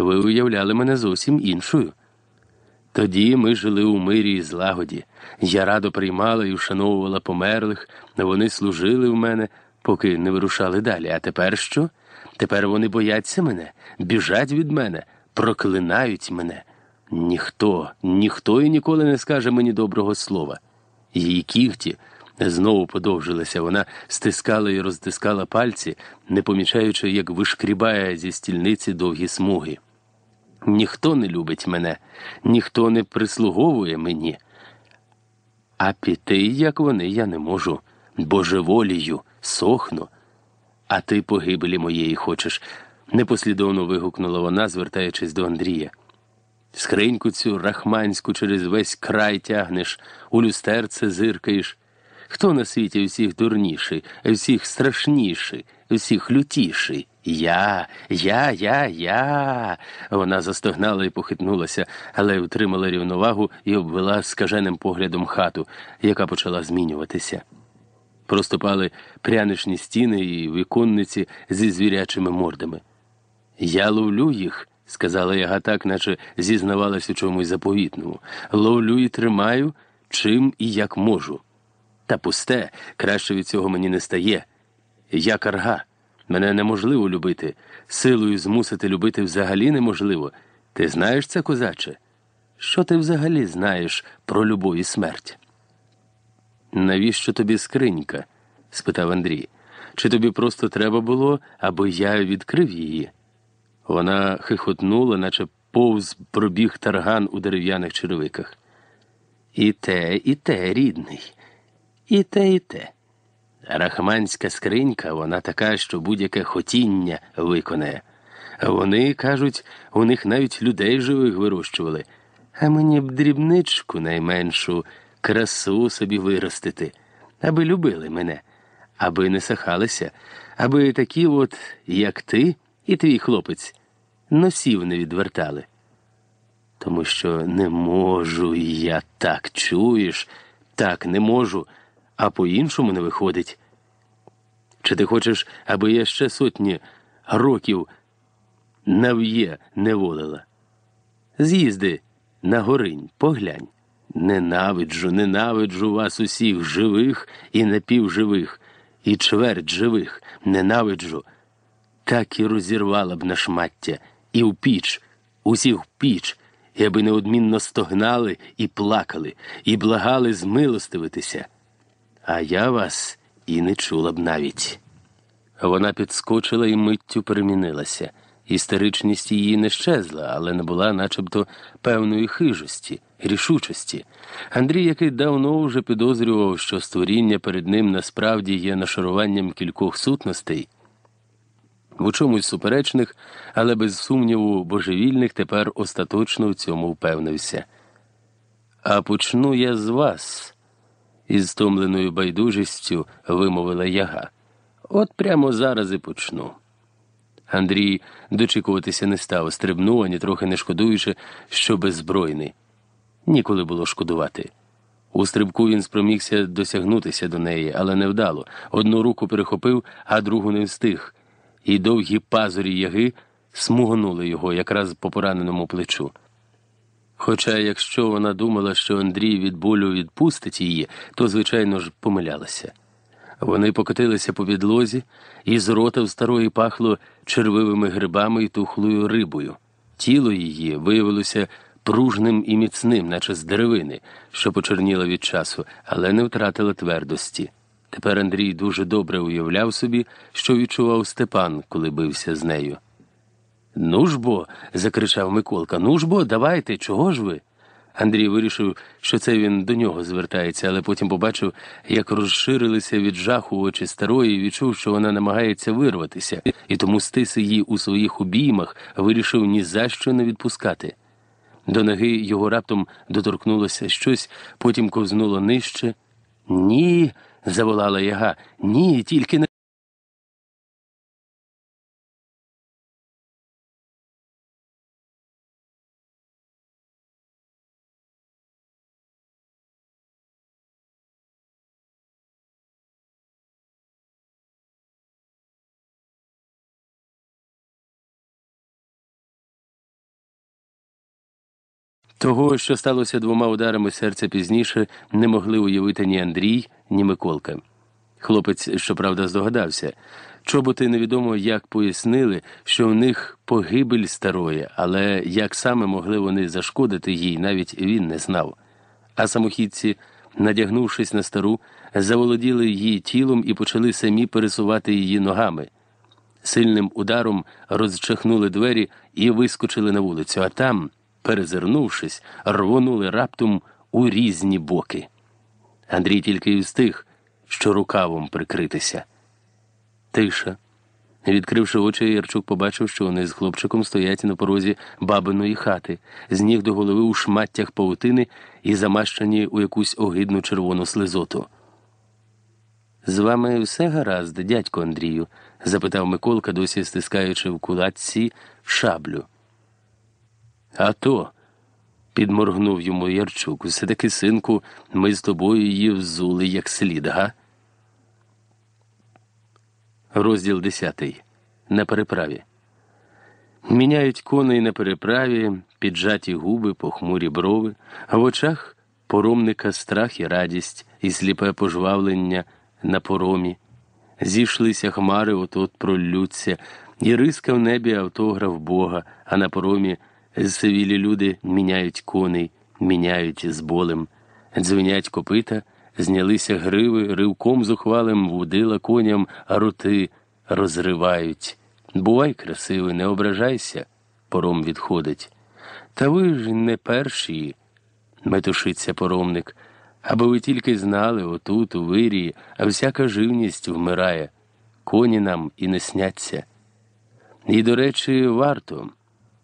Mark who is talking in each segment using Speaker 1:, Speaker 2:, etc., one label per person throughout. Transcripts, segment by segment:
Speaker 1: Ви уявляли мене зовсім іншою. Тоді ми жили у мирі і злагоді. Я радо приймала і вшановувала померлих, вони служили в мене, поки не вирушали далі. А тепер що? Тепер вони бояться мене, біжать від мене, проклинають мене. Ніхто, ніхто і ніколи не скаже мені доброго слова. Її кігті знову подовжилася, вона стискала і розтискала пальці, не помічаючи, як вишкрібає зі стільниці довгі смуги. Ніхто не любить мене, ніхто не прислуговує мені. А піти, як вони, я не можу, божеволію, сохну. А ти погибелі моєї хочеш, непослідовно вигукнула вона, звертаючись до Андрія. Скриньку цю рахманську через весь край тягнеш, у люстерце зиркаєш. Хто на світі всіх дурніший, всіх страшніший, всіх лютіший? Я, я, я, я. Вона застогнала і похитнулася, але утримала рівновагу і обвела скаженим поглядом хату, яка почала змінюватися. Проступали пряничні стіни і віконниці зі звірячими мордами. Я ловлю їх, сказала яга так, наче зізнавалась у чомусь заповітному. Ловлю і тримаю, чим і як можу. Та пусте, краще від цього мені не стає. Я карга. Мене неможливо любити, силою змусити любити взагалі неможливо. Ти знаєш це, козаче? Що ти взагалі знаєш про любов і смерть? Навіщо тобі скринька? спитав Андрій. Чи тобі просто треба було, аби я відкрив її? Вона хихотнула, наче повз пробіг тарган у дерев'яних черевиках. І те, і те, рідний, і те, і те. Рахманська скринька, вона така, що будь-яке хотіння виконає. Вони кажуть, у них навіть людей живих вирощували, а мені б дрібничку найменшу красу собі виростити, аби любили мене, аби не сахалися, аби такі, от, як ти і твій хлопець, носів не відвертали. Тому що не можу я так чуєш, так не можу а по-іншому не виходить. Чи ти хочеш, аби я ще сотні років нав'є не волила? З'їзди на горинь, поглянь. Ненавиджу, ненавиджу вас усіх живих і напівживих, і чверть живих, ненавиджу. Так і розірвала б на шмаття, і в піч, усіх в піч, і аби неодмінно стогнали і плакали, і благали змилостивитися а я вас і не чула б навіть. Вона підскочила і миттю перемінилася. Істеричність її не щезла, але не була начебто певної хижості, рішучості. Андрій, який давно вже підозрював, що створіння перед ним насправді є нашаруванням кількох сутностей, в чомусь суперечних, але без сумніву, божевільних тепер остаточно в цьому впевнився. А почну я з вас із стомленою байдужістю вимовила яга. От прямо зараз і почну. Андрій дочікуватися не став, стрибнув, ані трохи не шкодуючи, що беззбройний. Ніколи було шкодувати. У стрибку він спромігся досягнутися до неї, але невдало. Одну руку перехопив, а другу не встиг, і довгі пазурі яги смугнули його якраз по пораненому плечу. Хоча, якщо вона думала, що Андрій від болю відпустить її, то, звичайно ж, помилялася. Вони покотилися по відлозі, і з рота в старої пахло червивими грибами і тухлою рибою. Тіло її виявилося пружним і міцним, наче з деревини, що почерніла від часу, але не втратила твердості. Тепер Андрій дуже добре уявляв собі, що відчував Степан, коли бився з нею. Ну ж бо, закричав Миколка, ну ж бо, давайте, чого ж ви? Андрій вирішив, що це він до нього звертається, але потім побачив, як розширилися від жаху очі старої, і відчув, що вона намагається вирватися, і тому стис її у своїх обіймах вирішив ні за що не відпускати. До ноги його раптом доторкнулося щось,
Speaker 2: потім ковзнуло нижче. Ні, заволала яга, ні, тільки не. Того, що сталося двома ударами серця
Speaker 1: пізніше, не могли уявити ні Андрій, ні Миколка. Хлопець, щоправда, здогадався. Чоботи невідомо як пояснили, що в них погибель старої, але як саме могли вони зашкодити їй, навіть він не знав. А самохідці, надягнувшись на стару, заволоділи її тілом і почали самі пересувати її ногами. Сильним ударом розчахнули двері і вискочили на вулицю, а там перезирнувшись, рвонули раптом у різні боки. Андрій тільки й встиг, що рукавом прикритися. Тиша. Відкривши очі, Ярчук побачив, що вони з хлопчиком стоять на порозі бабиної хати, з ніг до голови у шматтях паутини і замащені у якусь огидну червону слизоту. З вами все гаразд, дядько Андрію? запитав Миколка, досі стискаючи в кулаці шаблю. А то, підморгнув йому Ярчук, все таки, синку, ми з тобою її взули як слід, га? Розділ десятий. На переправі. Міняють коней на переправі, піджаті губи, похмурі брови, а в очах поромника страх і радість, і сліпе пожвавлення на поромі. Зійшлися хмари, от от проллються, і риска в небі автограф Бога, а на поромі. Сивілі люди міняють коней, міняють з болем, дзвенять копита, знялися гриви, ривком зухвалим вудила коням, а роти розривають. Бувай, красивий, не ображайся, пором відходить. Та ви ж не перші, метушиться поромник, аби ви тільки знали отут, у вирії, а всяка живність вмирає, коні нам і не сняться. І, до речі, варто.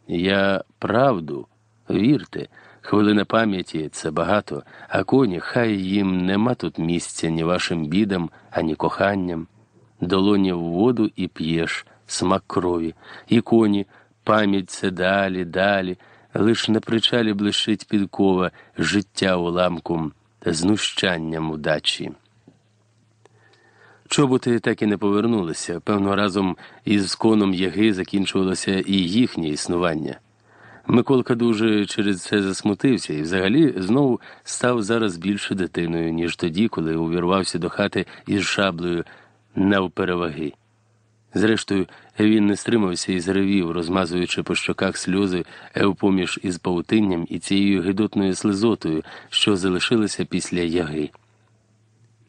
Speaker 1: Я правду, вірте, хвилина пам'яті це багато, а коні, хай їм нема тут місця ні вашим бідам, ані коханням. Долоні в воду і п'єш, смак крові, і коні, пам'ять це далі, далі, лиш на причалі блищить підкова життя уламком, знущанням удачі. Чоботи так і не повернулися, певно, разом із коном яги закінчувалося і їхнє існування. Миколка дуже через це засмутився і взагалі знову став зараз більше дитиною, ніж тоді, коли увірвався до хати із шаблею навпереваги. Зрештою, він не стримався і зревів, розмазуючи по щоках сльози впоміж із паутинням і цією гидотною слизотою, що залишилася після яги.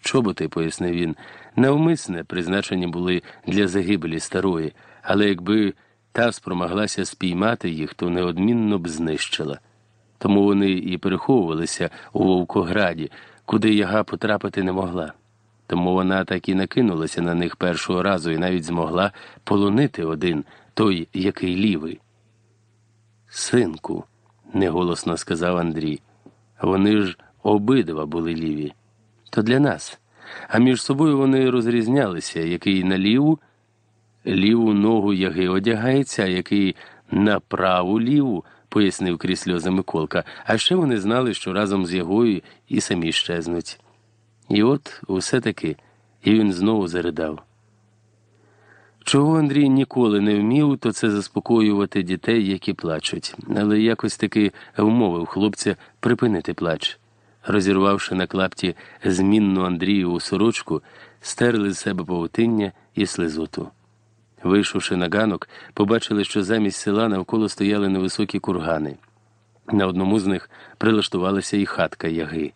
Speaker 1: Чоботи, пояснив він. Невмисне призначені були для загибелі старої, але якби та спромоглася спіймати їх, то неодмінно б знищила. Тому вони і переховувалися у Вовкограді, куди яга потрапити не могла. Тому вона так і накинулася на них першого разу і навіть змогла полонити один той, який лівий. Синку, неголосно сказав Андрій, вони ж обидва були ліві. То для нас а між собою вони розрізнялися, який на ліву ліву ногу яги одягається, а який на праву ліву, пояснив крізь сльози Миколка. А ще вони знали, що разом з ягою і самі щезнуть. І от усе таки і він знову заридав. Чого Андрій ніколи не вмів, то це заспокоювати дітей, які плачуть, але якось таки вмовив хлопця припинити плач розірвавши на клапті змінну Андрієву сорочку, стерли з себе павутиння і слизоту. Вийшовши на ганок, побачили, що замість села навколо стояли невисокі кургани. На одному з них прилаштувалася і хатка яги.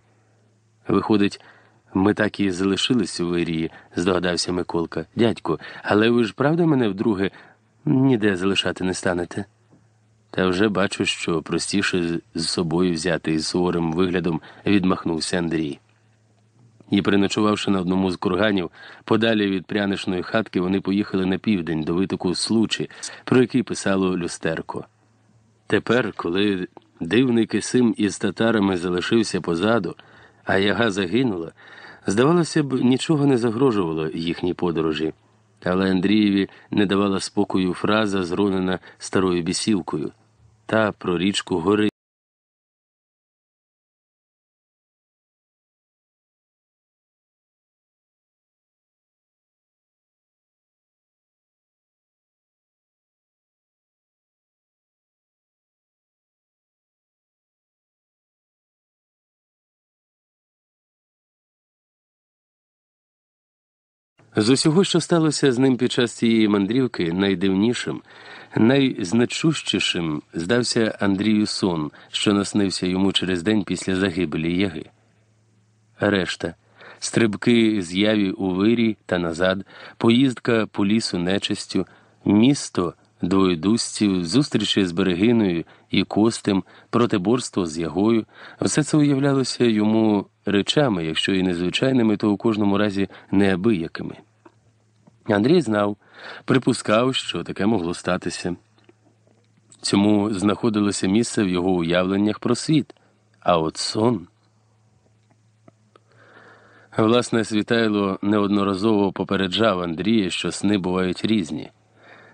Speaker 1: Виходить, ми так і залишились у вирії, здогадався Миколка. Дядько, але ви ж правда мене вдруге ніде залишати не станете? Та вже бачу, що простіше з собою взяти із суворим виглядом відмахнувся Андрій. І, приночувавши на одному з курганів, подалі від пряничної хатки вони поїхали на південь до витоку Случі, про який писало люстерко. Тепер, коли дивний кисим із татарами залишився позаду, а яга загинула, здавалося б, нічого не загрожувало їхній подорожі але Андрієві не давала спокою фраза, зронена старою бісівкою
Speaker 2: та про річку гори. З усього, що
Speaker 1: сталося з ним під час цієї мандрівки, найдивнішим, найзначущішим здався Андрію сон, що наснився йому через день після загибелі яги. Решта стрибки з яві у вирі та назад, поїздка по лісу нечистю, місто двоєдусців, зустрічі з берегиною і костем, протиборство з ягою, все це уявлялося йому речами, якщо і незвичайними, то у кожному разі неабиякими. Андрій знав, припускав, що таке могло статися. Цьому знаходилося місце в його уявленнях про світ, а от сон. Власне, світайло неодноразово попереджав Андрія, що сни бувають різні.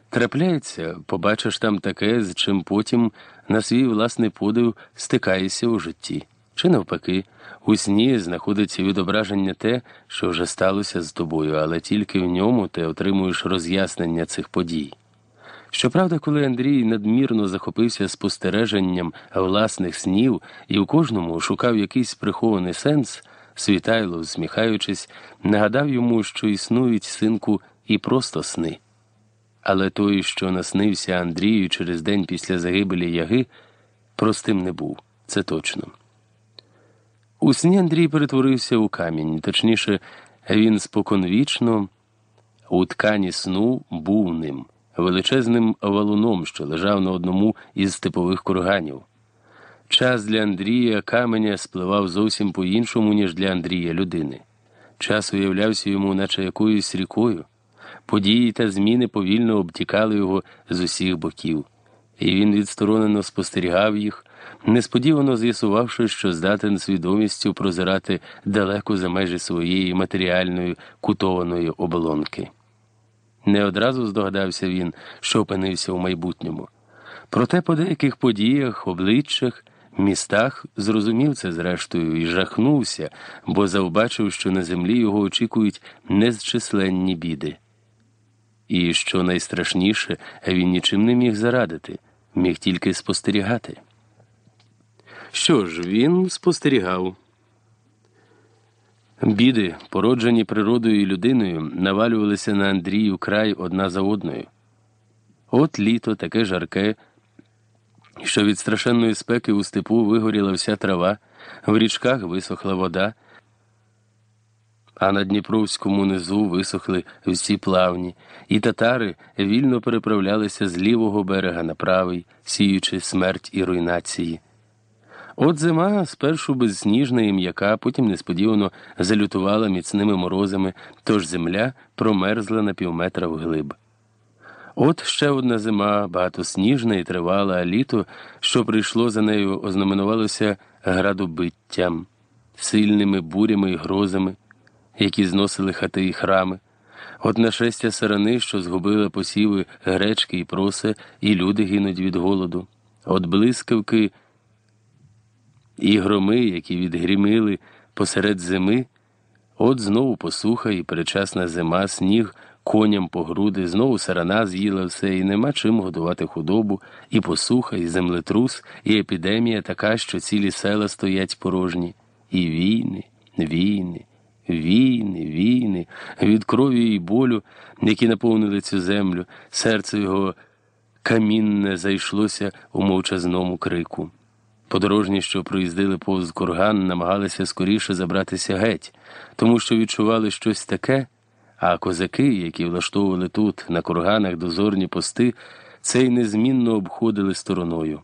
Speaker 1: Трапляється, побачиш там таке, з чим потім на свій власний подив стикаєшся у житті. Чи навпаки, у сні знаходиться відображення те, що вже сталося з тобою, але тільки в ньому ти отримуєш роз'яснення цих подій. Щоправда, коли Андрій надмірно захопився спостереженням власних снів і у кожному шукав якийсь прихований сенс, Світайло, усміхаючись, нагадав йому, що існують синку і просто сни. Але той, що наснився Андрію через день після загибелі яги, простим не був, це точно. У сні Андрій перетворився у камінь, точніше, він споконвічно у ткані сну був ним, величезним валуном, що лежав на одному із степових курганів. Час для Андрія каменя спливав зовсім по іншому, ніж для Андрія людини. Час уявлявся йому, наче якоюсь рікою. Події та зміни повільно обтікали його з усіх боків, і він відсторонено спостерігав їх несподівано з'ясувавши, що здатен свідомістю прозирати далеко за межі своєї матеріальної кутованої оболонки. Не одразу здогадався він, що опинився у майбутньому. Проте по деяких подіях, обличчях, містах зрозумів це зрештою і жахнувся, бо завбачив, що на землі його очікують незчисленні біди. І що найстрашніше, він нічим не міг зарадити, міг тільки спостерігати. Що ж, він спостерігав. Біди, породжені природою і людиною, навалювалися на Андрію край одна за одною. От літо таке жарке, що від страшенної спеки у степу вигоріла вся трава, в річках висохла вода, а на Дніпровському низу висохли всі плавні, і татари вільно переправлялися з лівого берега на правий, сіючи смерть і руйнації. От зима спершу безсніжна і м'яка, потім несподівано залютувала міцними морозами, тож земля промерзла на півметра вглиб. От ще одна зима, багатосніжна і тривала, а літо, що прийшло за нею, ознаменувалося градобиттям, сильними бурями і грозами, які зносили хати і храми. От нашестя сарани, що згубила посіви гречки і проса, і люди гинуть від голоду. От блискавки. І громи, які відгрімили посеред зими, от знову посуха і перечасна зима, сніг коням по груди, знову сарана з'їла все, і нема чим годувати худобу, і посуха, і землетрус, і епідемія така, що цілі села стоять порожні. І війни, війни, війни, війни, від крові і болю, які наповнили цю землю, серце його камінне зайшлося у мовчазному крику. Подорожні, що проїздили повз курган, намагалися скоріше забратися геть, тому що відчували щось таке, а козаки, які влаштовували тут, на курганах дозорні пости, це й незмінно обходили стороною.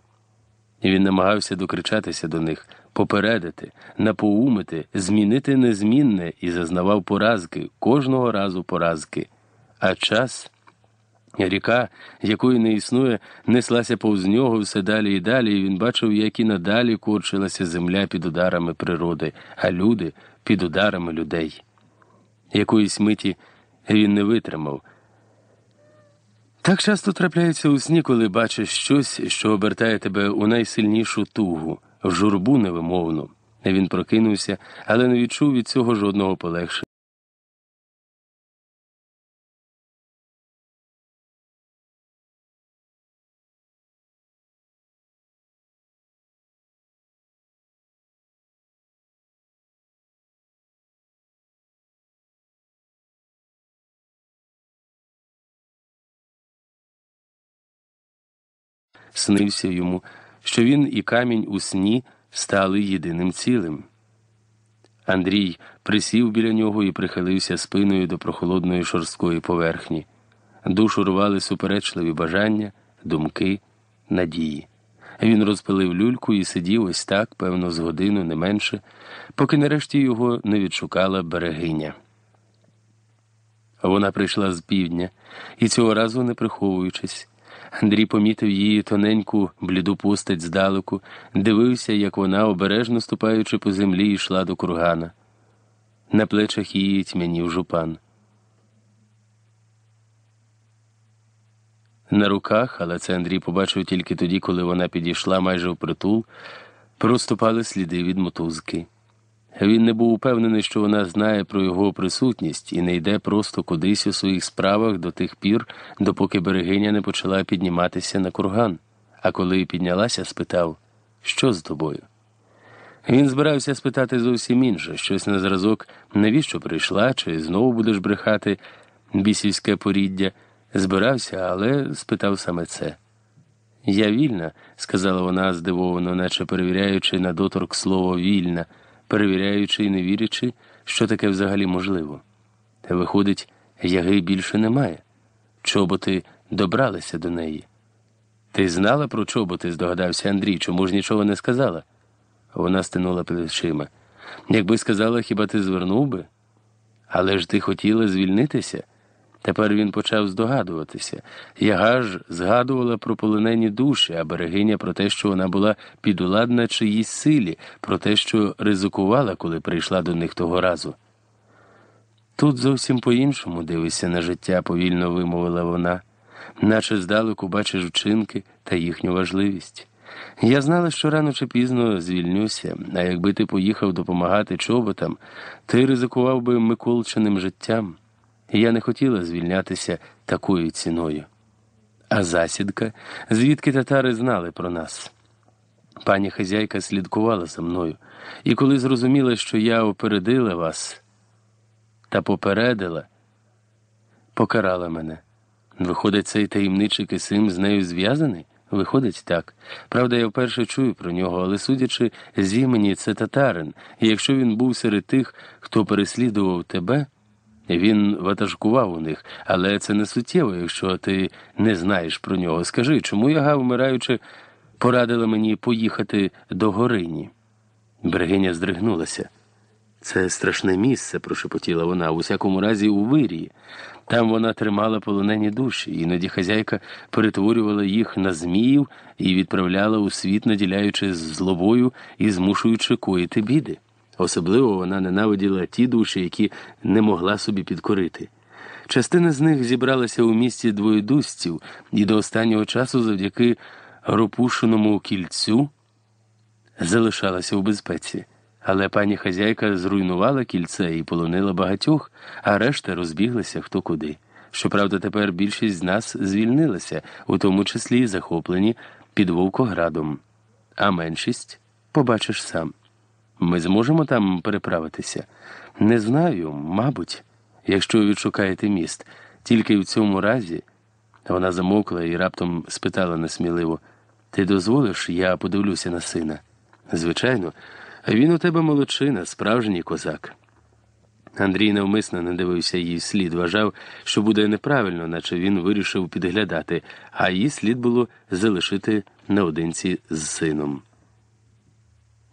Speaker 1: І він намагався докричатися до них, попередити, напоумити, змінити незмінне і зазнавав поразки, кожного разу поразки. А час. Ріка, якої не існує, неслася повз нього все далі і далі, і він бачив, як і надалі корчилася земля під ударами природи, а люди під ударами людей. Якоїсь миті він не витримав. Так часто трапляється у сні, коли бачиш щось, що обертає тебе у найсильнішу тугу, в журбу невимовну. Він прокинувся,
Speaker 2: але не відчув від цього жодного полегшення. снився йому, що він і камінь у сні стали єдиним цілим.
Speaker 1: Андрій присів біля нього і прихилився спиною до прохолодної шорсткої поверхні. Душу рвали суперечливі бажання, думки, надії. Він розпилив люльку і сидів ось так, певно, з годину, не менше, поки нарешті його не відшукала берегиня. Вона прийшла з півдня і цього разу не приховуючись. Андрій помітив її тоненьку бліду постать здалеку, дивився, як вона, обережно ступаючи по землі, йшла до кургана. На плечах її тьмянів жупан. На руках, але це Андрій побачив тільки тоді, коли вона підійшла майже впритул, проступали сліди від мотузки. Він не був упевнений, що вона знає про його присутність і не йде просто кудись у своїх справах до тих пір, допоки берегиня не почала підніматися на курган, а коли піднялася, спитав, що з тобою. Він збирався спитати зовсім інше, щось на зразок, навіщо прийшла, чи знову будеш брехати бісівське поріддя. Збирався, але спитав саме це. Я вільна, сказала вона здивовано, наче перевіряючи на доторк слово вільна перевіряючи і не вірячи, що таке взагалі можливо. Виходить, яги більше немає. Чоботи добралися до неї. Ти знала про чоботи? здогадався Андрій, чому ж нічого не сказала? Вона стинула плечима. Якби сказала, хіба ти звернув би? Але ж ти хотіла звільнитися? Тепер він почав здогадуватися. Яга ж згадувала про полонені душі, а берегиня про те, що вона була підуладна чиїсь силі, про те, що ризикувала, коли прийшла до них того разу. Тут зовсім по-іншому дивишся на життя, повільно вимовила вона, наче здалеку бачиш вчинки та їхню важливість. Я знала, що рано чи пізно звільнюся, а якби ти поїхав допомагати чоботам, ти ризикував би Миколчиним життям і я не хотіла звільнятися такою ціною. А засідка, звідки татари знали про нас. Пані хазяйка слідкувала за мною, і коли зрозуміла, що я опередила вас та попередила, покарала мене. Виходить, цей таємничий кисим з нею зв'язаний? Виходить так. Правда, я вперше чую про нього, але судячи з імені, це татарин, і якщо він був серед тих, хто переслідував тебе. Він ватажкував у них, але це не суттєво, якщо ти не знаєш про нього. Скажи, чому яга, вмираючи, порадила мені поїхати до горині? Берегиня здригнулася. Це страшне місце, прошепотіла вона, в усякому разі у вирії. Там вона тримала полонені душі, іноді хазяйка перетворювала їх на зміїв і відправляла у світ, наділяючи злобою і змушуючи коїти біди. Особливо вона ненавиділа ті душі, які не могла собі підкорити. Частина з них зібралася у місті двоєдусців і до останнього часу, завдяки ропушеному кільцю, залишалася у безпеці. Але пані хазяйка зруйнувала кільце і полонила багатьох, а решта розбіглася хто куди. Щоправда, тепер більшість з нас звільнилася, у тому числі захоплені під Вовкоградом, а меншість побачиш сам. Ми зможемо там переправитися? Не знаю, мабуть, якщо відшукаєте міст. Тільки в цьому разі вона замовкла і раптом спитала несміливо Ти дозволиш, я подивлюся на сина? Звичайно, він у тебе молодчина, справжній козак. Андрій навмисно не дивився її слід, вважав, що буде неправильно, наче він вирішив підглядати, а її слід було залишити наодинці з сином.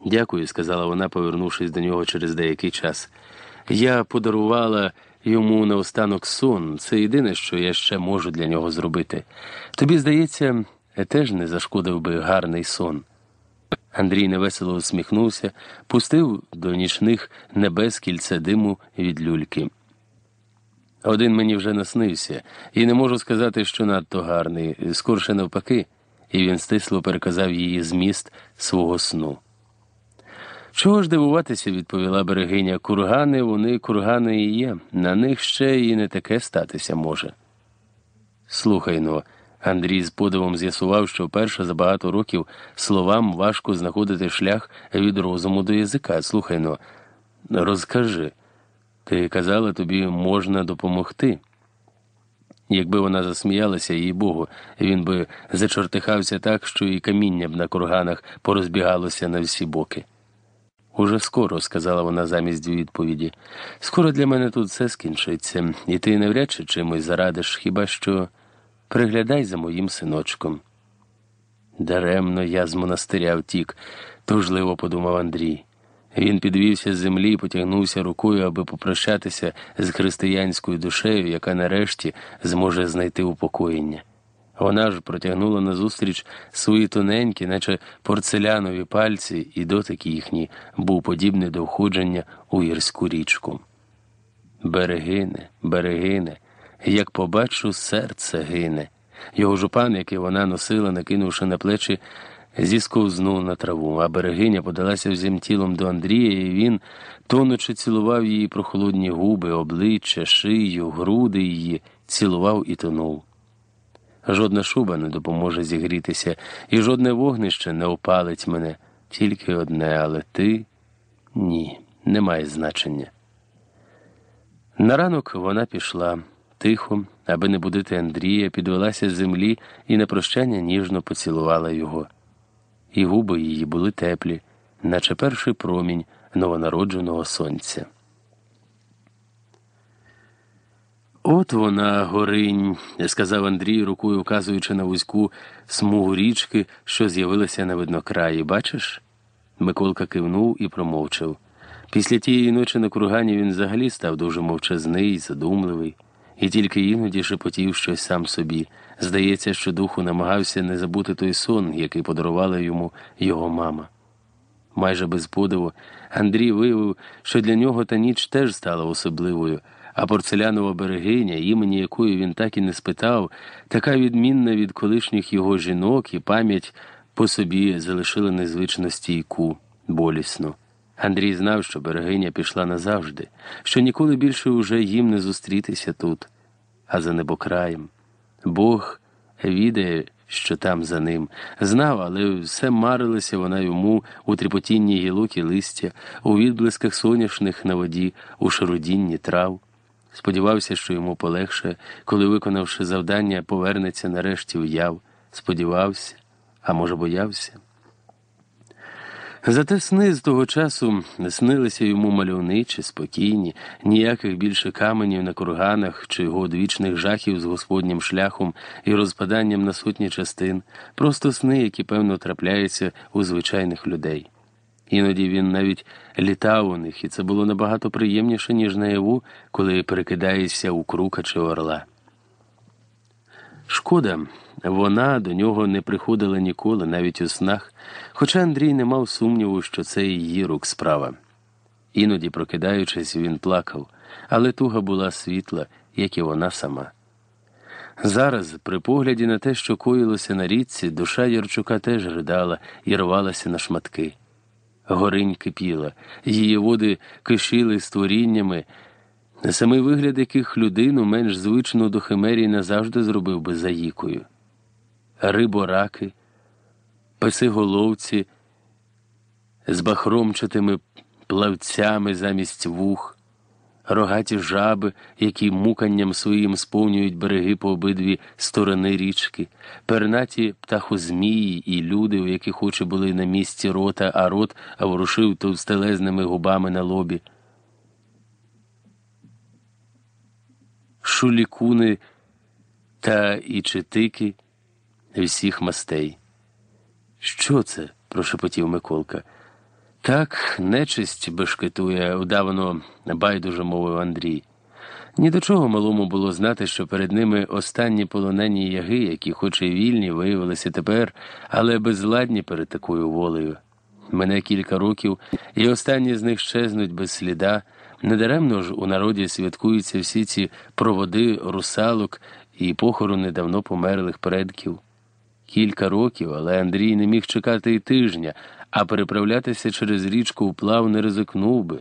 Speaker 1: Дякую, сказала вона, повернувшись до нього через деякий час. Я подарувала йому наостанок сон. Це єдине, що я ще можу для нього зробити. Тобі, здається, теж не зашкодив би гарний сон. Андрій невесело усміхнувся, пустив до нічних небес кільце диму від люльки. Один мені вже наснився, і не можу сказати, що надто гарний, скорше навпаки, і він стисло переказав її зміст свого сну. Чого ж дивуватися, відповіла берегиня. Кургани вони кургани і є, на них ще і не таке статися може. Слухай ну, Андрій з подивом з'ясував, що вперше за багато років словам важко знаходити шлях від розуму до язика. Слухай ну, розкажи. Ти казала, тобі можна допомогти. Якби вона засміялася, їй Богу, він би зачортихався так, що і каміння б на курганах порозбігалося на всі боки. Уже скоро, сказала вона замість відповіді. Скоро для мене тут все скінчиться, і ти навряд чи чимось зарадиш, хіба що приглядай за моїм синочком. Даремно я з монастиря втік, тужливо подумав Андрій. Він підвівся з землі і потягнувся рукою, аби попрощатися з християнською душею, яка нарешті зможе знайти упокоєння. Вона ж протягнула назустріч свої тоненькі, наче порцелянові пальці, і дотики їхні, був подібний до входження у гірську річку. Берегине, берегине, як побачу, серце гине. Його жупан, який вона носила, накинувши на плечі, зісковзнув на траву, а берегиня подалася всім тілом до Андрія, і він, тонучи, цілував її прохолодні губи, обличчя, шию, груди її, цілував і тонув. Жодна шуба не допоможе зігрітися, і жодне вогнище не опалить мене, тільки одне, але ти ні, не має значення. На ранок вона пішла тихо, аби не будити Андрія, підвелася з землі і на прощання ніжно поцілувала його. І губи її були теплі, наче перший промінь новонародженого сонця. От вона, горинь, сказав Андрій, рукою вказуючи на вузьку смугу річки, що з'явилася на виднокраї. Бачиш? Миколка кивнув і промовчав. Після тієї ночі на кургані він взагалі став дуже мовчазний задумливий, і тільки іноді шепотів щось сам собі. Здається, що духу намагався не забути той сон, який подарувала йому його мама. Майже без подиву Андрій виявив, що для нього та ніч теж стала особливою. А порцелянова берегиня, імені якої він так і не спитав, така відмінна від колишніх його жінок, і пам'ять по собі залишила незвично стійку, болісну. Андрій знав, що берегиня пішла назавжди, що ніколи більше вже їм не зустрітися тут, а за небокраєм. Бог відає, що там за ним. Знав, але все марилася вона йому у тріпотінні гілок і листя, у відблисках соняшних на воді, у шарудінні трав. Сподівався, що йому полегше, коли, виконавши завдання, повернеться нарешті яв. Сподівався, а може, боявся. Зате сни з того часу снилися йому мальовничі, спокійні, ніяких більше каменів на курганах чи його одвічних жахів з господнім шляхом і розпаданням на сотні частин, просто сни, які певно трапляються у звичайних людей. Іноді він навіть літав у них, і це було набагато приємніше, ніж наяву, коли перекидаєшся у крука чи орла. Шкода, вона до нього не приходила ніколи, навіть у снах, хоча Андрій не мав сумніву, що це її рук справа. Іноді, прокидаючись, він плакав, але туга була світла, як і вона сама. Зараз, при погляді на те, що коїлося на річці, душа Ярчука теж ридала і рвалася на шматки горинь кипіла, її води кишили створіннями, самий вигляд яких людину менш звичну до химерії назавжди зробив би заїкою. Рибораки, песиголовці з бахромчатими плавцями замість вух рогаті жаби, які муканням своїм сповнюють береги по обидві сторони річки, пернаті птахозмії і люди, у яких очі були на місці рота, а рот а ворушив товстелезними губами на лобі. Шулікуни та ічитики всіх мастей. Що це? прошепотів Миколка. Так нечисть бешкетує, удавано байдуже мовив Андрій. Ні до чого малому було знати, що перед ними останні полонені яги, які, хоч і вільні, виявилися тепер, але безладні перед такою волею. Мене кілька років, і останні з них щезнуть без сліда. Недаремно ж у народі святкуються всі ці проводи русалок і похорони давно померлих предків. Кілька років, але Андрій не міг чекати і тижня, а переправлятися через річку вплав не ризикнув би.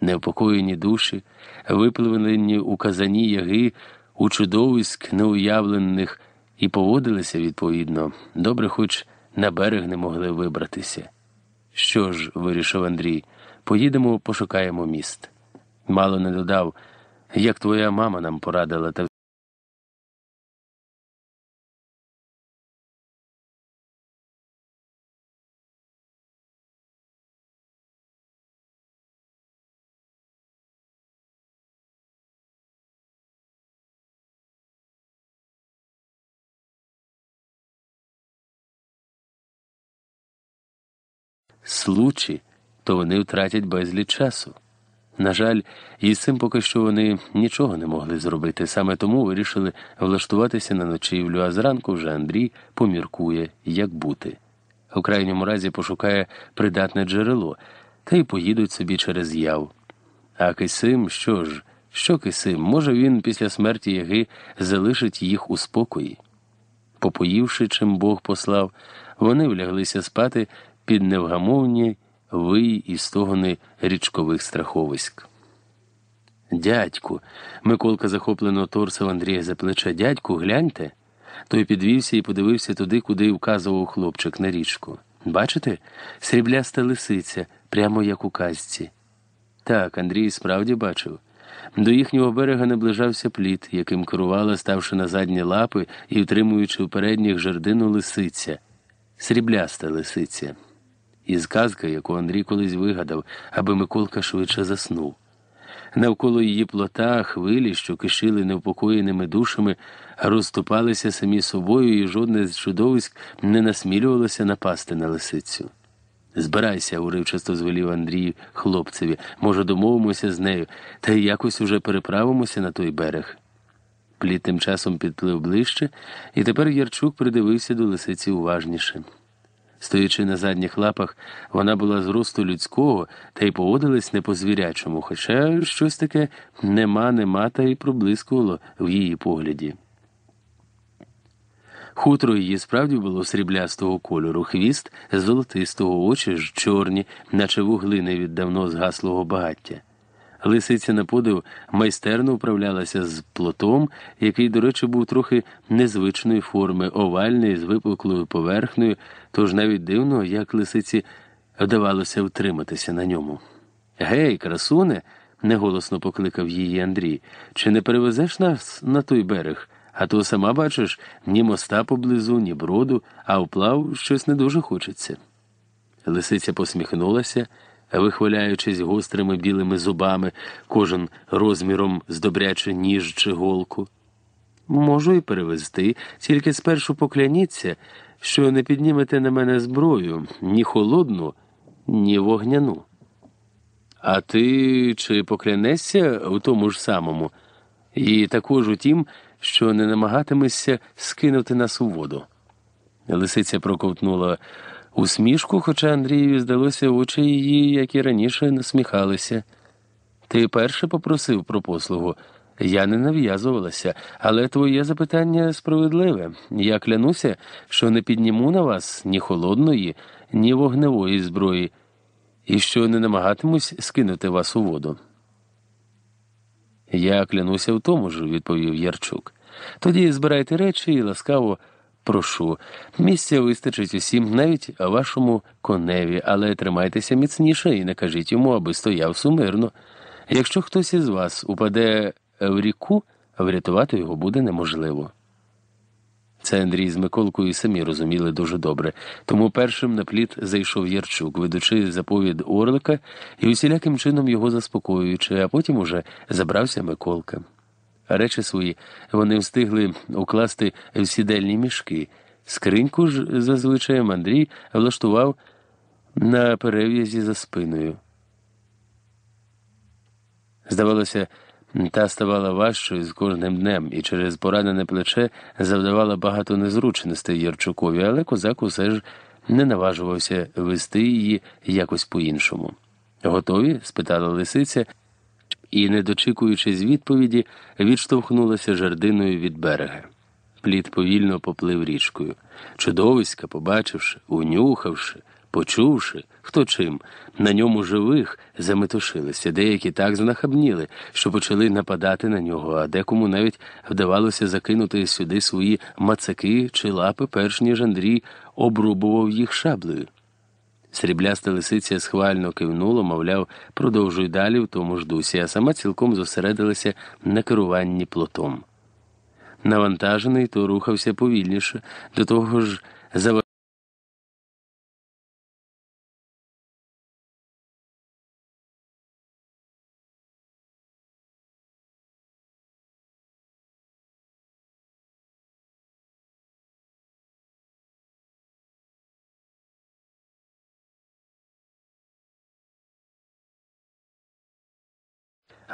Speaker 1: Невпокоєні душі, випливлені у казані яги, у чудовиськ неуявлених, і поводилися відповідно, добре, хоч на берег не могли вибратися. Що ж, вирішив Андрій, поїдемо, пошукаємо
Speaker 2: міст. Мало не додав, як твоя мама нам порадила та случі, то вони втратять безліч часу.
Speaker 1: На жаль, із цим поки що вони нічого не могли зробити, саме тому вирішили влаштуватися на ночівлю, а зранку вже Андрій поміркує, як бути. У крайньому разі пошукає придатне джерело та й поїдуть собі через яв. А Кисим, що ж, що Кисим, може, він після смерті яги залишить їх у спокої. Попоївши, чим Бог послав, вони вляглися спати під невгамовні вий і стогони річкових страховиськ. Дядьку. Миколка захоплено торсав Андрія за плече. Дядьку, гляньте. Той підвівся і подивився туди, куди вказував хлопчик на річку. Бачите, срібляста лисиця, прямо як у казці. Так, Андрій справді бачив. До їхнього берега наближався пліт, яким керувала, ставши на задні лапи і втримуючи в передніх жердину лисиця, срібляста лисиця із казки, яку Андрій колись вигадав, аби Миколка швидше заснув. Навколо її плота хвилі, що кишили невпокоєними душами, розступалися самі собою, і жодне з чудовиськ не насмілювалося напасти на лисицю. Збирайся, уривчасто звелів Андрій хлопцеві, може, домовимося з нею, та й якось уже переправимося на той берег. Плід тим часом підплив ближче, і тепер Ярчук придивився до лисиці уважніше. Стоячи на задніх лапах, вона була зросту людського та й поводилась не по звірячому, хоча щось таке нема, нема та й проблискувало в її погляді. Хутро її справді було сріблястого кольору, хвіст золотистого, очі ж чорні, наче вуглини від давно згаслого багаття. Лисиця на подив майстерно управлялася з плотом, який, до речі, був трохи незвичної форми, овальний з випуклою поверхнею, тож навіть дивно, як лисиці вдавалося втриматися на ньому. Гей, красуне, неголосно покликав її Андрій, чи не перевезеш нас на той берег? А то сама бачиш ні моста поблизу, ні броду, а вплав щось не дуже хочеться. Лисиця посміхнулася вихваляючись гострими білими зубами, кожен розміром з добрячу ніж чи голку. Можу і перевезти, тільки спершу покляніться, що не піднімете на мене зброю ні холодну, ні вогняну. А ти чи поклянешся у тому ж самому, і також у тім, що не намагатимешся скинути нас у воду. Лисиця проковтнула усмішку, хоча Андрію здалося очі її, як і раніше, насміхалися. Ти перше попросив про послугу. Я не нав'язувалася, але твоє запитання справедливе. Я клянуся, що не підніму на вас ні холодної, ні вогневої зброї, і що не намагатимусь скинути вас у воду. Я клянуся в тому ж, відповів Ярчук. Тоді збирайте речі і ласкаво прошу. Місця вистачить усім, навіть вашому коневі, але тримайтеся міцніше і не кажіть йому, аби стояв сумирно. Якщо хтось із вас упаде в ріку, врятувати його буде неможливо. Це Андрій з Миколкою самі розуміли дуже добре, тому першим на пліт зайшов Ярчук, ведучи заповід Орлика і усіляким чином його заспокоюючи, а потім уже забрався Миколка. Речі свої вони встигли укласти в сідельні мішки. Скриньку ж зазвичай Андрій влаштував на перев'язі за спиною. Здавалося, та ставала важчою з кожним днем і через поранене плече завдавала багато незручностей Ярчукові, але козак усе ж не наважувався вести її якось по іншому. Готові? спитала лисиця і, не дочікуючись відповіді, відштовхнулася жердиною від берега. Плід повільно поплив річкою. Чудовиська, побачивши, унюхавши, почувши, хто чим, на ньому живих заметушилися, деякі так знахабніли, що почали нападати на нього, а декому навіть вдавалося закинути сюди свої мацаки чи лапи, перш ніж Андрій обрубував їх шаблею. Срібляста лисиця схвально кивнула, мовляв, продовжуй далі в тому ж дусі, а сама цілком зосередилася на керуванні плотом. Навантажений,
Speaker 2: то рухався повільніше, до того ж, заважав.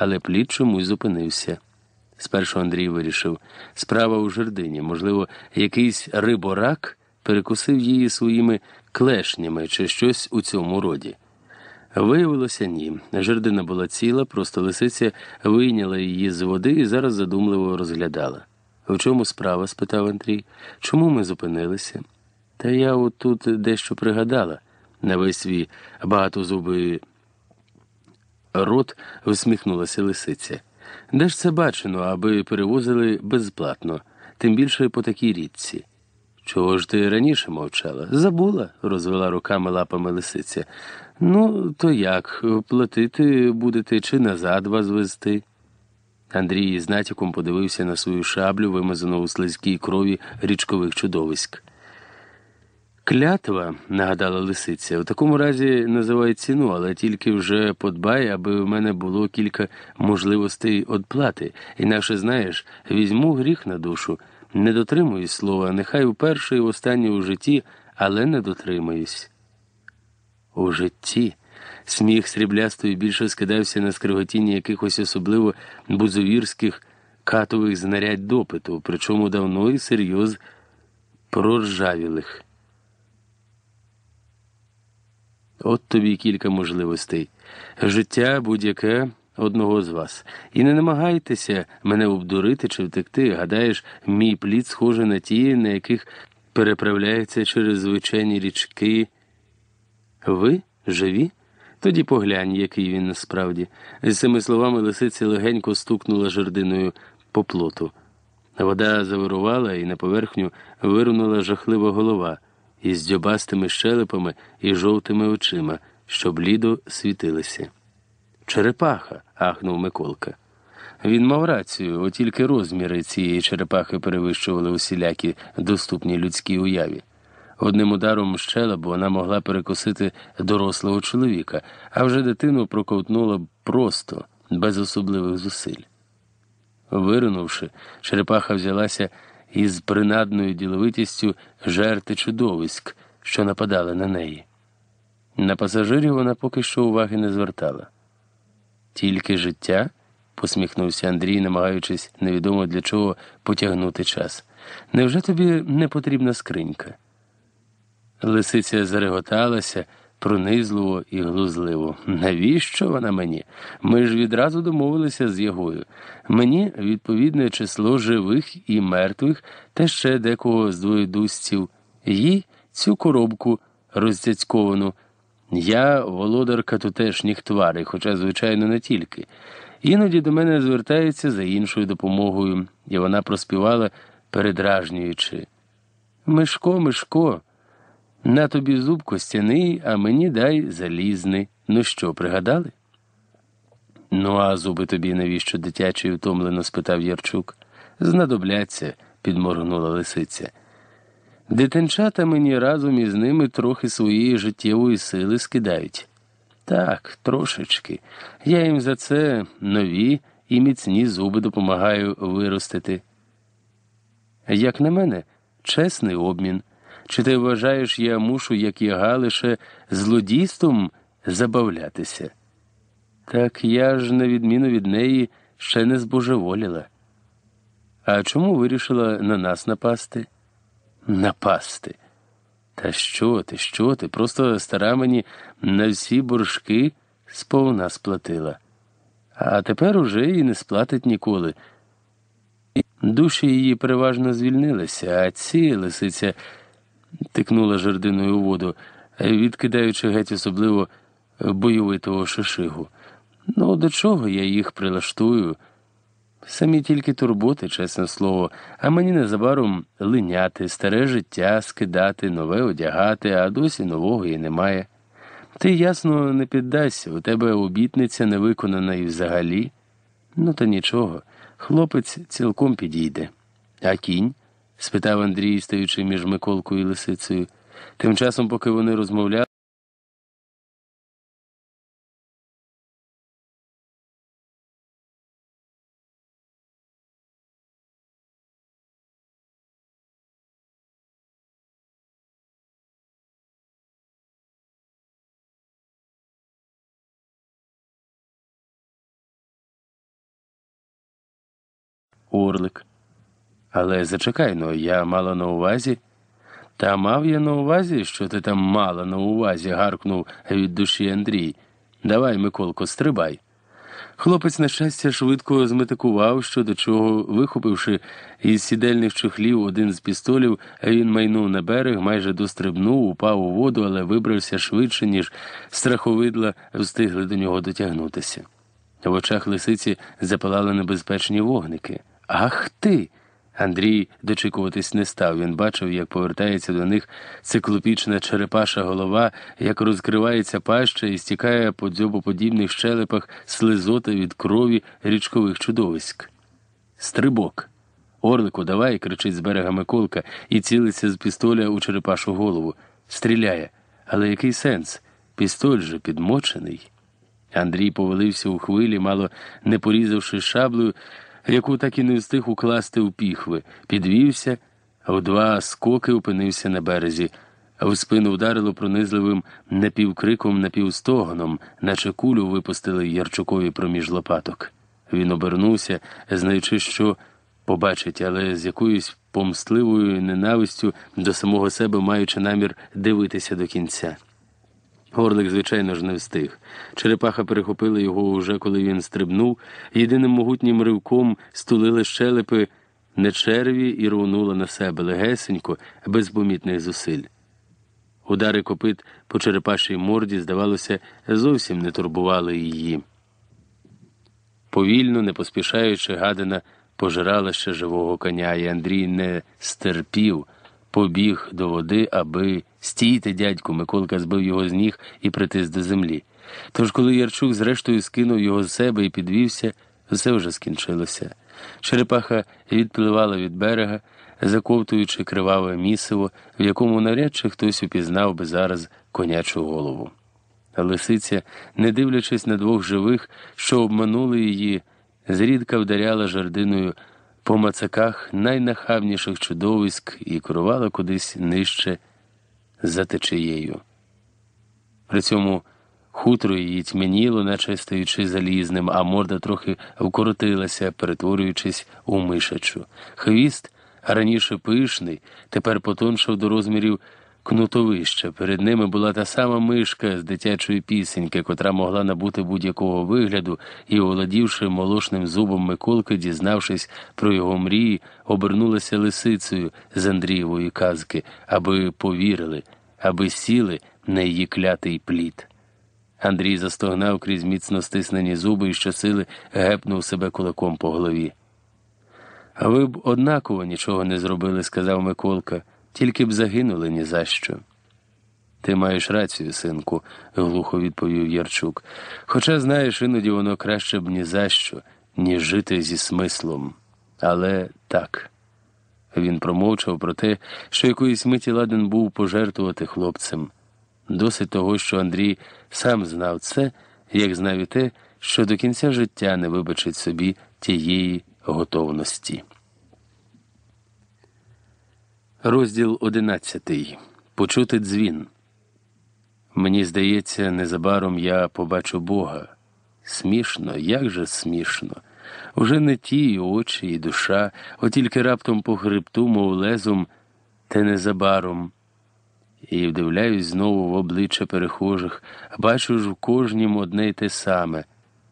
Speaker 2: але плід чомусь зупинився. Спершу Андрій вирішив, справа у
Speaker 1: жердині, можливо, якийсь риборак перекусив її своїми клешнями чи щось у цьому роді. Виявилося, ні. Жердина була ціла, просто лисиця вийняла її з води і зараз задумливо розглядала. В чому справа? спитав Андрій. Чому ми зупинилися? Та я отут дещо пригадала на весь свій багатозубий Рот всміхнулася лисиця. Де ж це бачено, аби перевозили безплатно, тим більше по такій річці. Чого ж ти раніше мовчала? Забула, розвела руками лапами лисиця. Ну, то як, платити будете чи назад вас везти? Андрій з натяком подивився на свою шаблю, вимазану у слизькій крові річкових чудовиськ. Клятва, нагадала лисиця, у такому разі називай ціну, але тільки вже подбай, аби у мене було кілька можливостей одплати. Інакше, знаєш, візьму гріх на душу, не дотримуюсь слова, нехай уперше і останнє у житті, але не дотримуюсь. У житті. Сміх сріблястою більше скидався на скриготіння якихось особливо бузовірських катових знарядь допиту, причому давно і серйоз проржавілих. От тобі кілька можливостей. Життя будь-яке одного з вас. І не намагайтеся мене обдурити чи втекти. Гадаєш, мій плід схожий на ті, на яких переправляються через звичайні річки. Ви живі? Тоді поглянь, який він насправді. З цими словами лисиця легенько стукнула жердиною по плоту. Вода завирувала і на поверхню вирунула жахлива голова із дзьобастими щелепами і жовтими очима, що блідо світилися. Черепаха. ахнув Миколка. Він мав рацію, от тільки розміри цієї черепахи перевищували усілякі доступні людській уяві. Одним ударом щелебу вона могла перекосити дорослого чоловіка, а вже дитину проковтнула б просто, без особливих зусиль. Виринувши, черепаха взялася із принадною діловитістю жерти чудовиськ, що нападали на неї. На пасажирів вона поки що уваги не звертала. Тільки життя, посміхнувся Андрій, намагаючись невідомо для чого потягнути час. Невже тобі не потрібна скринька? Лисиця зареготалася пронизливо і глузливо. Навіщо вона мені? Ми ж відразу домовилися з Ягою. Мені відповідне число живих і мертвих та ще декого з двоєдусців. Їй цю коробку розцяцьковану. Я володарка тутешніх тварей, хоча, звичайно, не тільки. Іноді до мене звертається за іншою допомогою, і вона проспівала, передражнюючи. Мишко, Мишко. На тобі зуб костяний, а мені дай залізний. Ну що, пригадали? Ну, а зуби тобі навіщо дитячий втомлено спитав Ярчук. Знадобляться, підморгнула лисиця. Дитинчата мені разом із ними трохи своєї життєвої сили скидають. Так, трошечки. Я їм за це нові і міцні зуби допомагаю виростити. Як на мене, чесний обмін. Чи ти вважаєш, я мушу, як яга, лише злодійством забавлятися? Так я ж, на відміну від неї, ще не збожеволіла. А чому вирішила на нас напасти? Напасти. Та що ти, що ти? Просто стара мені на всі боржки сповна сплатила. А тепер уже і не сплатить ніколи. Душі її переважно звільнилися, а ці лисиця тикнула жердиною у воду, е, відкидаючи геть особливо е, бойовитого шишигу. Ну, до чого я їх прилаштую? Самі тільки турботи, чесне слово, а мені незабаром линяти, старе життя скидати, нове одягати, а досі нового і немає. Ти ясно не піддасться, у тебе обітниця не виконана і взагалі. Ну, та нічого, хлопець цілком підійде. А кінь?
Speaker 2: спитав Андрій, стаючи між Миколкою і лисицею. Тим часом, поки вони розмовляли. Орлик. Але
Speaker 1: зачекай ну, я мала на увазі. Та мав я на увазі, що ти там мала на увазі, гаркнув від душі Андрій. Давай, Миколко, стрибай. Хлопець, на щастя, швидко зметикував, що до чого, вихопивши із сідельних чохлів один з пістолів, він майнув на берег, майже дострибнув, упав у воду, але вибрався швидше, ніж страховидла встигли до нього дотягнутися. В очах лисиці запалали небезпечні вогники. Ах ти! Андрій дочікуватись не став. Він бачив, як повертається до них циклопічна черепаша голова, як розкривається паща і стікає по дзьобоподібних щелепах слизота від крові річкових чудовиськ. Стрибок. Орлику, давай, кричить з берега Миколка і цілиться з пістоля у черепашу голову. Стріляє. Але який сенс? Пістоль же підмочений. Андрій повелився у хвилі, мало не порізавши шаблею яку так і не встиг укласти у піхви, підвівся, в два скоки опинився на березі, в спину вдарило пронизливим напівкриком, напівстогоном, наче кулю випустили Ярчукові проміж лопаток. Він обернувся, знаючи, що побачить, але з якоюсь помстливою ненавистю до самого себе маючи намір дивитися до кінця. Горлик, звичайно ж, не встиг. Черепаха перехопила його уже, коли він стрибнув, єдиним могутнім ривком стулили щелепи не черві і рвонула на себе легесенько, без помітних зусиль. Удари копит по черепашій морді, здавалося, зовсім не турбували її. Повільно, не поспішаючи, гадина пожирала ще живого коня, і Андрій не стерпів побіг до води, аби стійте, дядьку, Миколка збив його з ніг і притис до землі. Тож, коли Ярчук зрештою скинув його з себе і підвівся, все вже скінчилося. Черепаха відпливала від берега, заковтуючи криваве місиво, в якому навряд чи хтось упізнав би зараз конячу голову. лисиця, не дивлячись на двох живих, що обманули її, зрідка вдаряла жердиною по мацаках найнахабніших чудовиськ і керувала кудись нижче за течією. При цьому хутро її тьмяніло, наче стаючи залізним, а морда трохи вкоротилася, перетворюючись у мишачу. Хвіст, раніше пишний, тепер потоншав до розмірів кнутовища. Перед ними була та сама мишка з дитячої пісеньки, котра могла набути будь-якого вигляду і, оладівши молошним зубом Миколки, дізнавшись про його мрії, обернулася лисицею з Андрієвої казки, аби повірили, аби сіли на її клятий плід. Андрій застогнав крізь міцно стиснені зуби і щосили гепнув себе кулаком по голові. А ви б однаково нічого не зробили, сказав Миколка тільки б загинули ні за що. Ти маєш рацію, синку, глухо відповів Ярчук. Хоча, знаєш, іноді воно краще б ні за що, ніж жити зі смислом. Але так. Він промовчав про те, що якоїсь миті ладен був пожертвувати хлопцем. Досить того, що Андрій сам знав це, як знав і те, що до кінця життя не вибачить собі тієї готовності. Розділ одинадцятий. Почути дзвін. Мені здається, незабаром я побачу Бога. Смішно, як же смішно. Уже не ті і очі, і душа, от тільки раптом по хребту, мов лезом, те незабаром. І вдивляюсь знову в обличчя перехожих, бачу ж в кожнім одне й те саме,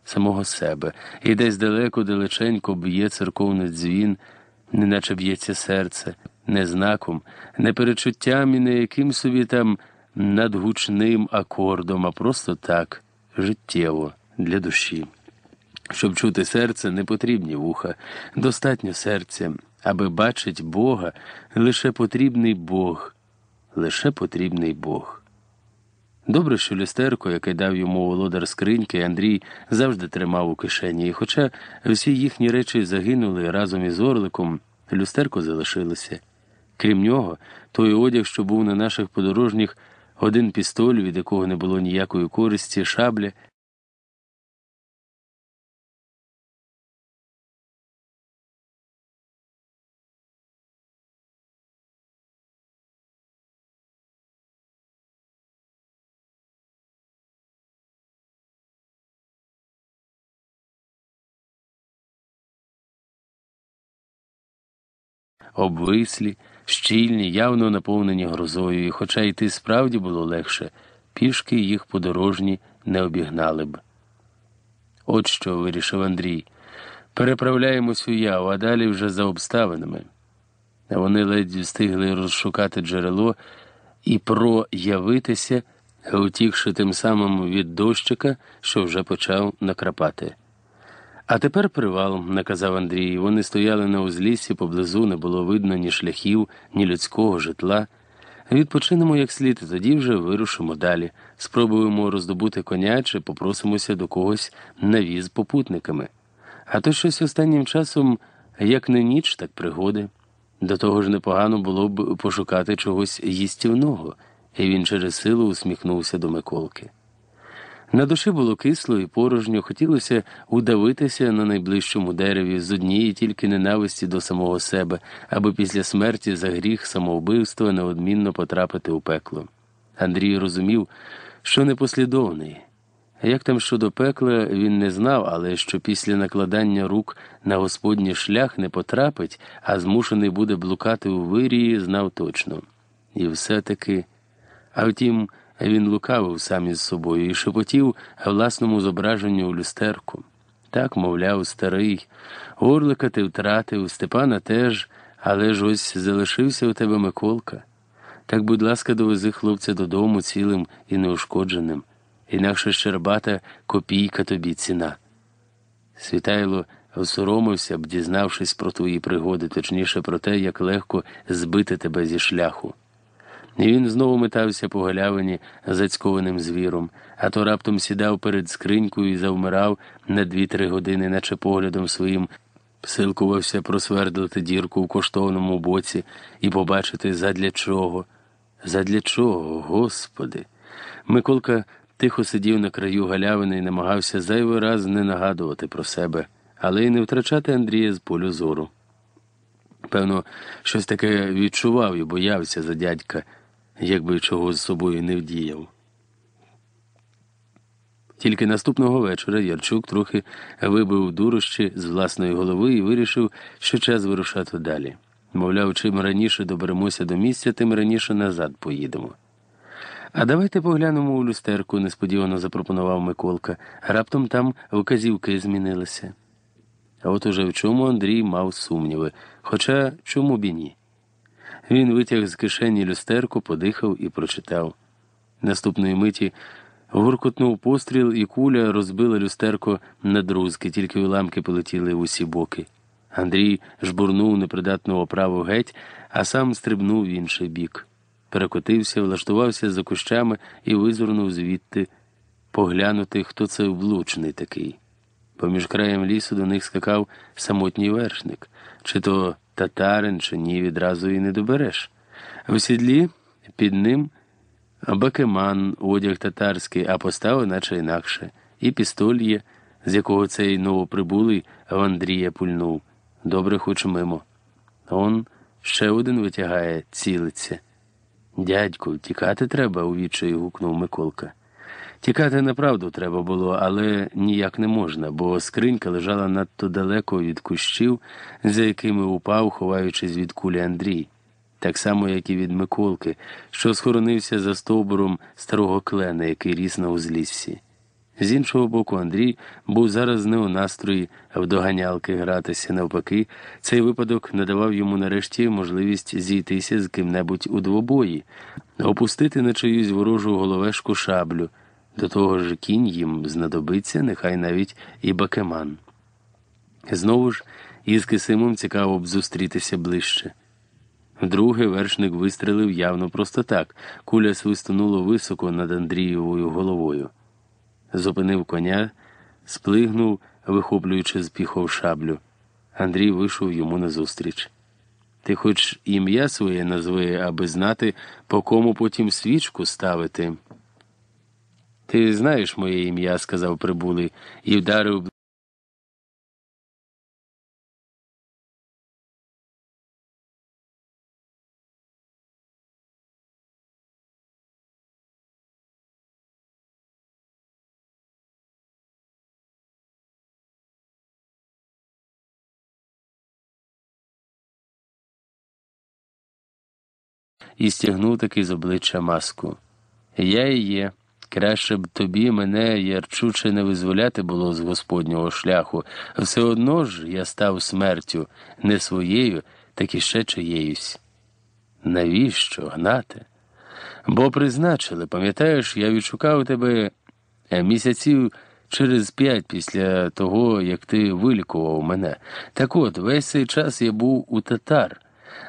Speaker 1: самого себе, і десь далеко, далеченько б'є церковний дзвін, неначе б'ється серце не знаком, не перечуттям і не яким собі там надгучним акордом, а просто так, життєво, для душі. Щоб чути серце, не потрібні вуха, достатньо серця, аби бачить Бога, лише потрібний Бог, лише потрібний Бог. Добре, що люстерко, яке дав йому володар скриньки, Андрій завжди тримав у кишені, і хоча всі їхні речі загинули разом із орликом, люстерко залишилося. Крім нього, той одяг, що був на наших подорожніх, один пістоль,
Speaker 2: від якого не було ніякої користі, шабля. Обвислі щільні, явно наповнені грозою, і хоча йти справді було легше,
Speaker 1: пішки їх подорожні не обігнали б. От що вирішив Андрій. Переправляємось у яву, а далі вже за обставинами. Вони ледь встигли розшукати джерело і проявитися, утікши тим самим від дощика, що вже почав накрапати. А тепер привал, наказав Андрій. Вони стояли на узліссі, поблизу не було видно ні шляхів, ні людського житла. Відпочинемо як слід, і тоді вже вирушимо далі. Спробуємо роздобути коня чи попросимося до когось на віз попутниками. А то щось останнім часом, як не ніч, так пригоди. До того ж, непогано було б пошукати чогось їстівного, і він через силу усміхнувся до Миколки. На душі було кисло і порожньо, хотілося удавитися на найближчому дереві з однієї тільки ненависті до самого себе, аби після смерті за гріх самовбивства неодмінно потрапити у пекло. Андрій розумів, що непослідовний. Як там щодо пекла він не знав, але що після накладання рук на господній шлях не потрапить, а змушений буде блукати у вирії, знав точно. І все таки. А втім, він лукавив сам із собою і шепотів власному зображенню у люстерку. Так, мовляв, старий. Орлика ти втратив, Степана теж, але ж ось залишився у тебе Миколка. Так, будь ласка, довези хлопця додому цілим і неушкодженим, інакше щербата копійка тобі ціна. Світайло осоромився б, дізнавшись про твої пригоди, точніше про те, як легко збити тебе зі шляху. І він знову метався по галявині зацькованим звіром, а то раптом сідав перед скринькою і завмирав на дві-три години, наче поглядом своїм силкувався просвердлити дірку в коштовному боці і побачити, задля чого. Задля чого, господи. Миколка тихо сидів на краю галявини і намагався зайвий раз не нагадувати про себе, але й не втрачати Андрія з полю зору. Певно, щось таке відчував і боявся за дядька якби чого з собою не вдіяв. Тільки наступного вечора Ярчук трохи вибив дурощі з власної голови і вирішив, що час вирушати далі. Мовляв, чим раніше доберемося до місця, тим раніше назад поїдемо. А давайте поглянемо у люстерку, несподівано запропонував Миколка. Раптом там вказівки змінилися. А от уже в чому Андрій мав сумніви, хоча чому б і ні. Він витяг з кишені люстерку, подихав і прочитав. Наступної миті гуркотнув постріл, і куля розбила люстерко на друзки, тільки уламки полетіли в усі боки. Андрій жбурнув непридатну оправу геть, а сам стрибнув в інший бік. Перекотився, влаштувався за кущами і визирнув звідти поглянути, хто це влучний такий. Поміж краєм лісу до них скакав самотній вершник, чи то татарин чи ні відразу і не добереш. В сідлі під ним бакеман, одяг татарський, а постава наче інакше, і пістоль є, з якого цей новоприбулий в Андрія пульнув. Добре хоч мимо. Он ще один витягає, цілиться. Дядьку, тікати треба, у відчаї гукнув Миколка. Тікати направду треба було, але ніяк не можна, бо скринька лежала надто далеко від кущів, за якими упав, ховаючись від кулі Андрій, так само, як і від Миколки, що схоронився за стовбуром старого клена, який ріс на узліссі. З іншого боку, Андрій був зараз не у настрої а в доганялки гратися. Навпаки, цей випадок надавав йому нарешті можливість зійтися з ким-небудь у двобої, опустити на чиюсь ворожу головешку шаблю. До того ж, кінь їм знадобиться, нехай навіть і бакеман. Знову ж, із Кисимом цікаво б зустрітися ближче. Друге вершник вистрелив явно просто так. Куля свистонула високо над Андрієвою головою. Зупинив коня, сплигнув, вихоплюючи з піхов шаблю. Андрій вийшов йому назустріч. Ти хоч ім'я своє назви, аби знати, по кому потім свічку ставити.
Speaker 2: Ти знаєш моє ім'я, сказав прибулий, і вдарив. І стягнув таки з обличчя маску. Я і є.
Speaker 1: Краще б тобі мене ярчуче не визволяти було з господнього шляху. Все одно ж я став смертю не своєю, так і ще чиєюсь. Навіщо, гнати? Бо призначили, пам'ятаєш, я відшукав тебе е, місяців через п'ять після того, як ти вилікував мене. Так от, весь цей час я був у татар.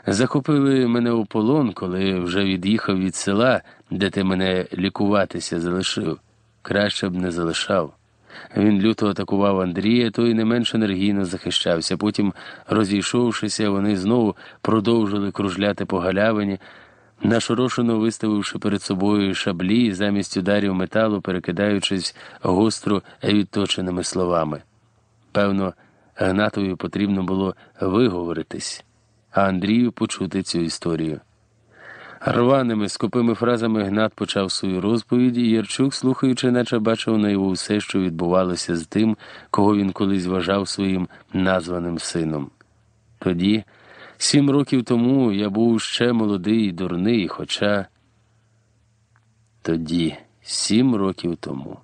Speaker 1: Захопили мене у полон, коли вже від'їхав від села, де ти мене лікуватися залишив. Краще б не залишав. Він люто атакував Андрія, той не менш енергійно захищався. Потім, розійшовшися, вони знову продовжили кружляти по галявині, нашорошено виставивши перед собою шаблі замість ударів металу, перекидаючись гостро відточеними словами. Певно, Гнатові потрібно було виговоритись а Андрію почути цю історію. Рваними, скупими фразами Гнат почав свою розповідь, і Ярчук, слухаючи, наче бачив на його все, що відбувалося з тим, кого він колись вважав своїм названим сином. Тоді, сім років тому, я був ще молодий і дурний, хоча тоді, сім років тому.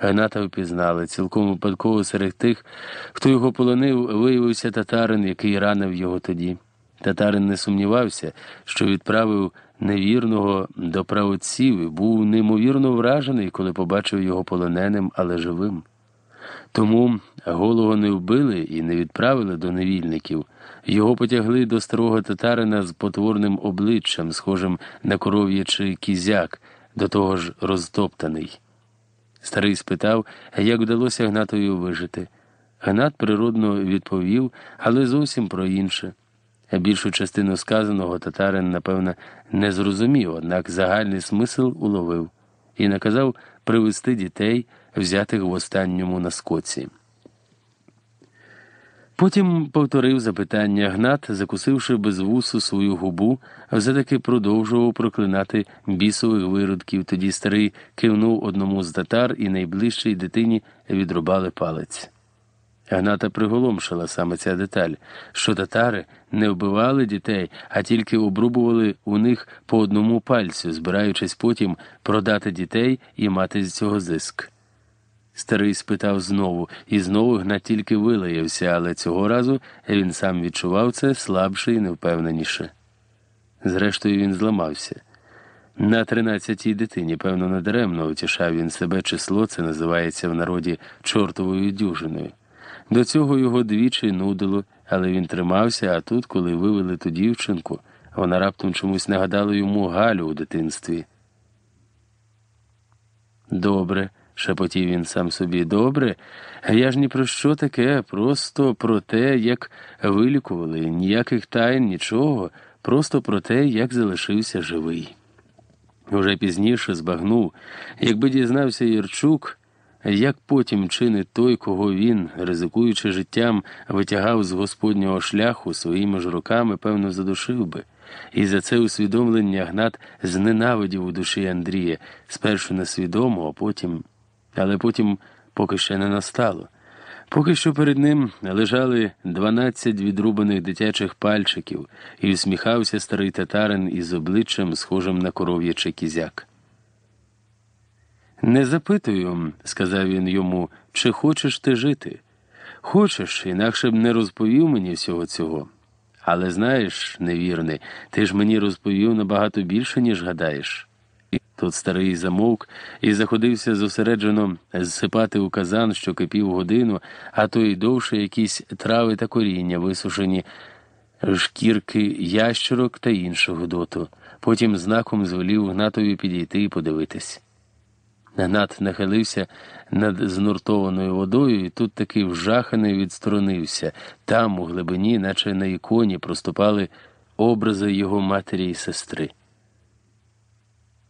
Speaker 1: Гната впізнали. Цілком випадково серед тих, хто його полонив, виявився татарин, який ранив його тоді. Татарин не сумнівався, що відправив невірного до правоців і був неймовірно вражений, коли побачив його полоненим, але живим. Тому голого не вбили і не відправили до невільників. Його потягли до старого татарина з потворним обличчям, схожим на коров'ячий кізяк, до того ж розтоптаний. Старий спитав, як вдалося гнатою вижити. Гнат природно відповів, але зовсім про інше. Більшу частину сказаного татарин, напевно, не зрозумів, однак загальний смисл уловив і наказав привезти дітей, взятих в останньому наскоці. Потім повторив запитання Гнат, закусивши без вусу свою губу, все таки продовжував проклинати бісових виродків. Тоді старий кивнув одному з татар і найближчій дитині відрубали палець. Гната приголомшила саме ця деталь, що татари не вбивали дітей, а тільки обрубували у них по одному пальцю, збираючись потім продати дітей і мати з цього зиск. Старий спитав знову, і знову Гнат тільки вилаявся, але цього разу він сам відчував це слабше і невпевненіше. Зрештою, він зламався. На тринадцятій дитині, певно, надаремно утішав він себе число, це називається в народі чортовою дюжиною. До цього його двічі нудило, але він тримався, а тут, коли вивели ту дівчинку, вона раптом чомусь нагадала йому Галю у дитинстві. Добре. Шепотів він сам собі добре, я ж ні про що таке, просто про те, як вилікували, ніяких тайн, нічого, просто про те, як залишився живий. Уже пізніше збагнув, якби дізнався Єрчук, як потім чинить той, кого він, ризикуючи життям, витягав з господнього шляху своїми ж руками, певно, задушив би. І за це усвідомлення Гнат зненавидів у душі Андрія, спершу несвідомо, а потім але потім поки ще не настало. Поки що перед ним лежали 12 відрубаних дитячих пальчиків, і усміхався старий татарин із обличчям, схожим на коров'ячий кізяк. Не запитую, сказав він йому, чи хочеш ти жити. Хочеш, інакше б не розповів мені всього цього. Але знаєш, невірний, ти ж мені розповів набагато більше, ніж гадаєш. Тут старий замовк і заходився зосереджено зсипати у казан, що кипів годину, а то й довше якісь трави та коріння, висушені шкірки ящерок та іншого доту. Потім знаком звелів Гнатові підійти і подивитись. Гнат нахилився над знуртованою водою, і тут таки вжаханий відсторонився. Там, у глибині, наче на іконі, проступали образи його матері і сестри.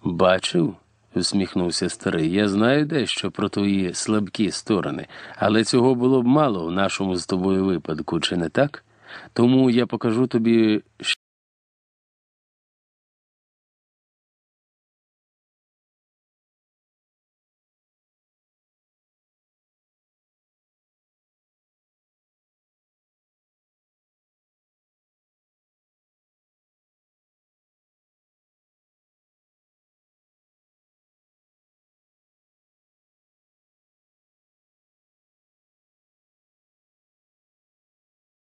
Speaker 1: Бачив, усміхнувся старий. Я знаю дещо про твої слабкі сторони, але цього було б мало в
Speaker 2: нашому з тобою випадку, чи не так? Тому я покажу тобі.